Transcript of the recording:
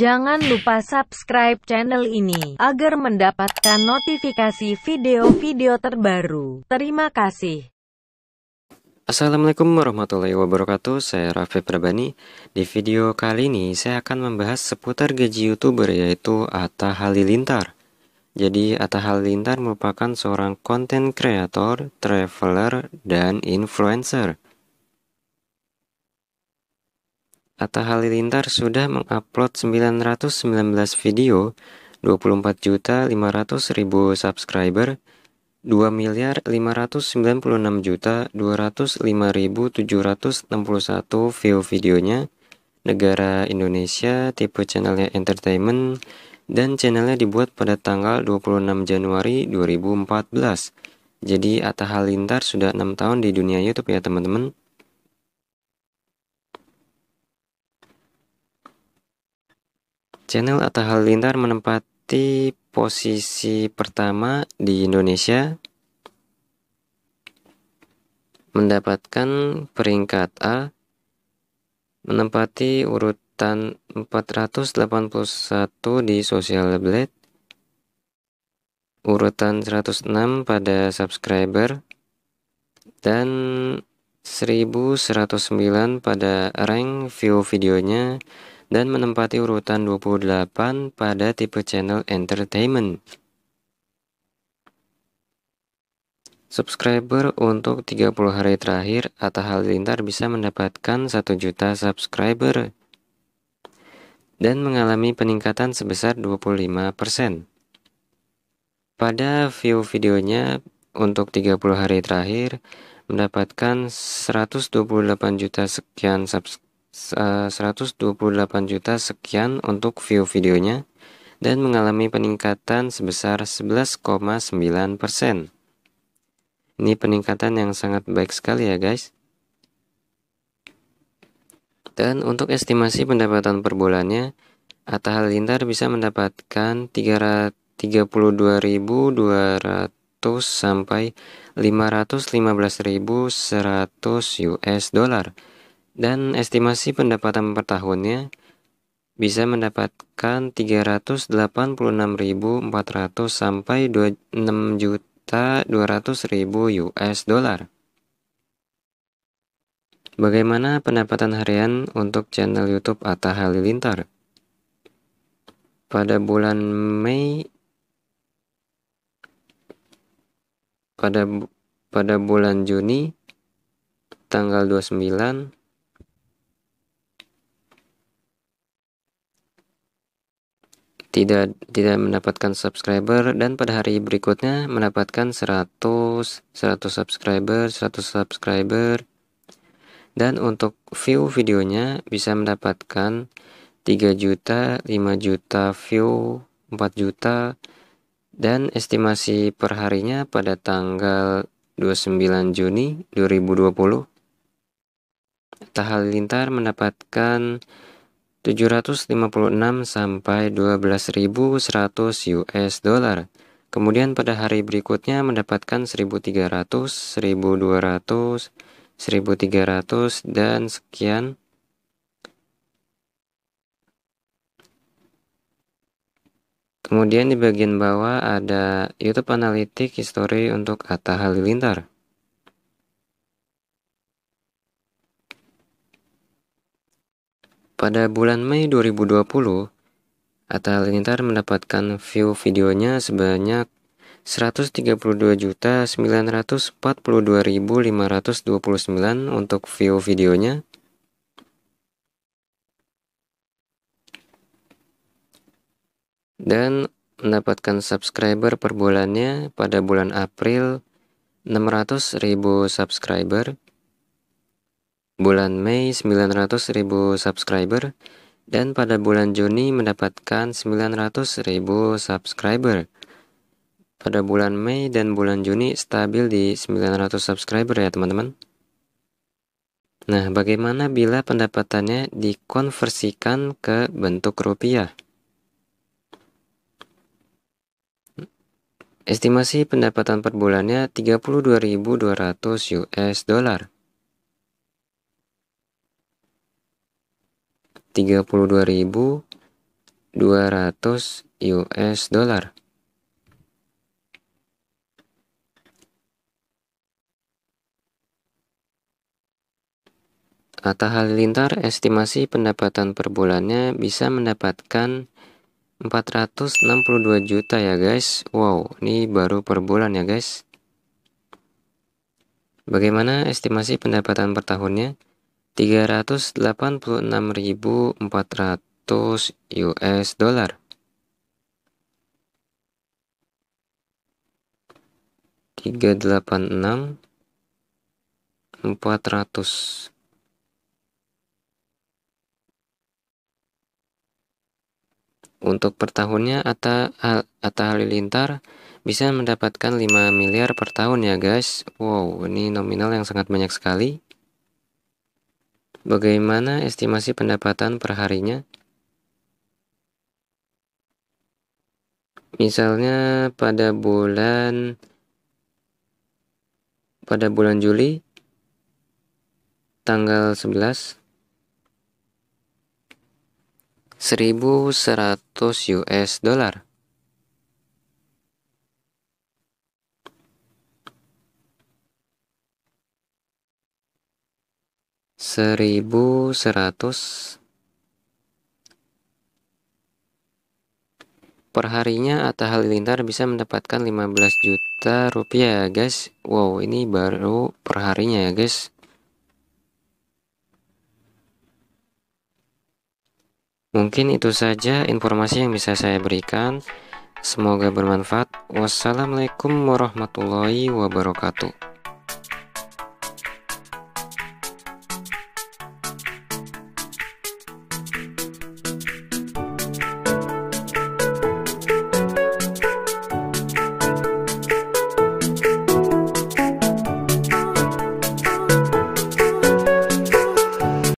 Jangan lupa subscribe channel ini, agar mendapatkan notifikasi video-video terbaru. Terima kasih. Assalamualaikum warahmatullahi wabarakatuh, saya Raffi Prabani Di video kali ini saya akan membahas seputar gaji youtuber yaitu Atta Halilintar Jadi Atta Halilintar merupakan seorang content creator, traveler, dan influencer Atta Halilintar sudah mengupload 919 video, 24 juta 24.500.000 subscriber, 2 miliar 596 juta 761 view videonya. Negara Indonesia, tipe channelnya entertainment, dan channelnya dibuat pada tanggal 26 Januari 2014. Jadi Atta Halilintar sudah 6 tahun di dunia YouTube ya teman-teman. Channel Atta Halilintar menempati posisi pertama di Indonesia mendapatkan peringkat A menempati urutan 481 di Social Blade urutan 106 pada subscriber dan 1109 pada rank view videonya dan menempati urutan 28 pada tipe channel entertainment. Subscriber untuk 30 hari terakhir atau Halilintar bisa mendapatkan 1 juta subscriber dan mengalami peningkatan sebesar 25%. Pada view videonya untuk 30 hari terakhir mendapatkan 128 juta sekian subscriber 128 juta sekian untuk view videonya dan mengalami peningkatan sebesar 11,9%. Ini peningkatan yang sangat baik sekali ya guys. Dan untuk estimasi pendapatan per bulannya, Atta Halilintar bisa mendapatkan 332.200 sampai 515.100 US dollar dan estimasi pendapatan per tahunnya bisa mendapatkan 386.400 sampai 26.200.000 US dollar. Bagaimana pendapatan harian untuk channel YouTube Atta Halilintar? Pada bulan Mei pada pada bulan Juni tanggal 29 tidak tidak mendapatkan subscriber dan pada hari berikutnya mendapatkan 100 100 subscriber 100 subscriber dan untuk view videonya bisa mendapatkan 3 juta 5 juta view 4 juta dan estimasi perharinya pada tanggal 29 Juni 2020 Tahal Lintar mendapatkan 756 sampai 12.100 US dollar. Kemudian pada hari berikutnya mendapatkan 1.300, 1.200, 1.300 dan sekian. Kemudian di bagian bawah ada YouTube Analytics History untuk Atta Halilintar. Pada bulan Mei 2020, Atta Halilintar mendapatkan view videonya sebanyak 132.942.529 untuk view videonya. Dan mendapatkan subscriber per bulannya pada bulan April 600.000 subscriber Bulan Mei 900.000 subscriber dan pada bulan Juni mendapatkan 900.000 subscriber. Pada bulan Mei dan bulan Juni stabil di 900 subscriber ya teman-teman. Nah, bagaimana bila pendapatannya dikonversikan ke bentuk rupiah? Estimasi pendapatan per bulannya 32.200 US dollar. 32.200 US dollar. Atta Halilintar estimasi pendapatan per bulannya bisa mendapatkan 462 juta ya guys. Wow, ini baru per bulan ya guys. Bagaimana estimasi pendapatan per tahunnya? 386.400 US dollar. tiga delapan enam empat ratus untuk per tahunnya Atta, Atta Halilintar bisa mendapatkan 5 miliar per tahun ya guys wow ini nominal yang sangat banyak sekali Bagaimana estimasi pendapatan perharinya? Misalnya pada bulan pada bulan Juli tanggal 11 1100 US dollar. seribu seratus Perharinya Atta Halilintar bisa mendapatkan 15 juta rupiah ya guys Wow ini baru perharinya ya guys Mungkin itu saja informasi yang bisa saya berikan Semoga bermanfaat Wassalamualaikum warahmatullahi wabarakatuh